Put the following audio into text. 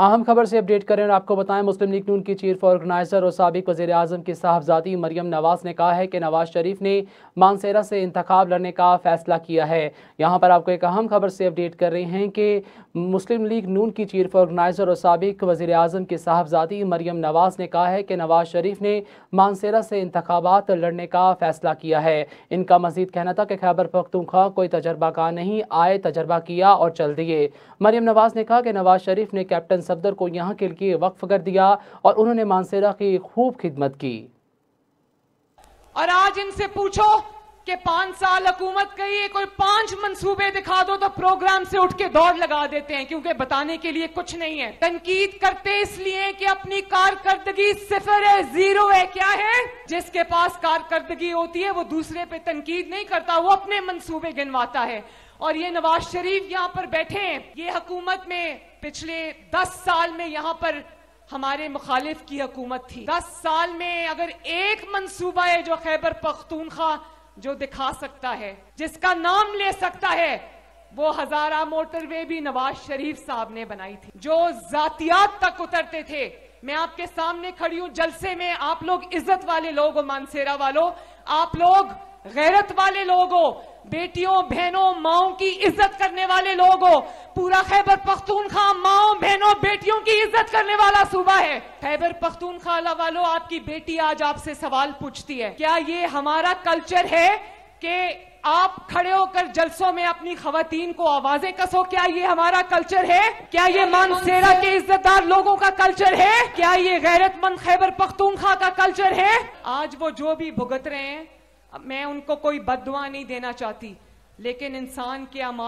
अहम खबर से अपडेट करें और आपको बताएं मुस्लिम लीग नून की चीफ ऑर्गेनाइजर और सबक वजी अजम की साहबजादी मरियम नवाज ने कहा है कि नवाज शरीफ ने मानसेरा से इंतखब लड़ने का फैसला किया है यहाँ पर आपको एक अहम खबर से अपडेट कर रहे हैं कि मुस्लिम लीग नून की चीफ ऑर्गेनाइजर और सबक वजी अजम की साहबजादी मरियम नवाज ने कहा है कि नवाज शरीफ ने मानसेरा से इंतबात लड़ने का फैसला किया है इनका मजीद कहना था कि खैबर पख्तूखा कोई तजर्बा का नहीं आए तजर्बा किया और चल दिए मरियम नवाज ने कहा कि नवाज शरीफ ने कैप्टन सफदर को यहाँ के लिए वक्फ कर दिया और उन्होंने मानसेरा की खूब खिदमत की और आज इनसे पूछो कि पांच साल हुकूमत कही कोई पांच मंसूबे दिखा दो तो प्रोग्राम से उठ के दौड़ लगा देते हैं क्योंकि बताने के लिए कुछ नहीं है तनकीद करते इसलिए कि अपनी कारकर्दगी सिफर है जीरो है क्या है जिसके पास कारकर्दगी होती है वो दूसरे पे तनकीद नहीं करता वो अपने मंसूबे गिनवाता है और ये नवाज शरीफ यहाँ पर बैठे हैं ये हकूमत में पिछले दस साल में यहाँ पर हमारे मुखालिफ की हकूमत थी दस साल में अगर एक मनसूबा है जो खैबर पख्तूनखा जो दिखा सकता है जिसका नाम ले सकता है वो हजारा मोटरवे भी नवाज शरीफ साहब ने बनाई थी जो जातियात तक उतरते थे मैं आपके सामने खड़ी हूँ जलसे में आप लोग इज्जत वाले लोग हो मानसेरा वालों आप लोग गैरत वाले लोग हो बेटियों बहनों माओ की इज्जत करने वाले लोग हो पूरा खैबर पख्तूनखा माओ बहनों बेटियों की इज्जत करने वाला सूबा है खैबर पख्तूनखा वालों आपकी बेटी आज आपसे सवाल पूछती है क्या ये हमारा कल्चर है कि आप खड़े होकर जलसों में अपनी खातन को आवाजें कसो क्या ये हमारा कल्चर है क्या ये मानसेरा के इज्जतदार लोगों का कल्चर है क्या ये गैरतमंद खैबर पख्तूनखा का कल्चर है आज वो जो भी भुगत रहे हैं मैं उनको कोई बदवा नहीं देना चाहती लेकिन इंसान के अमाल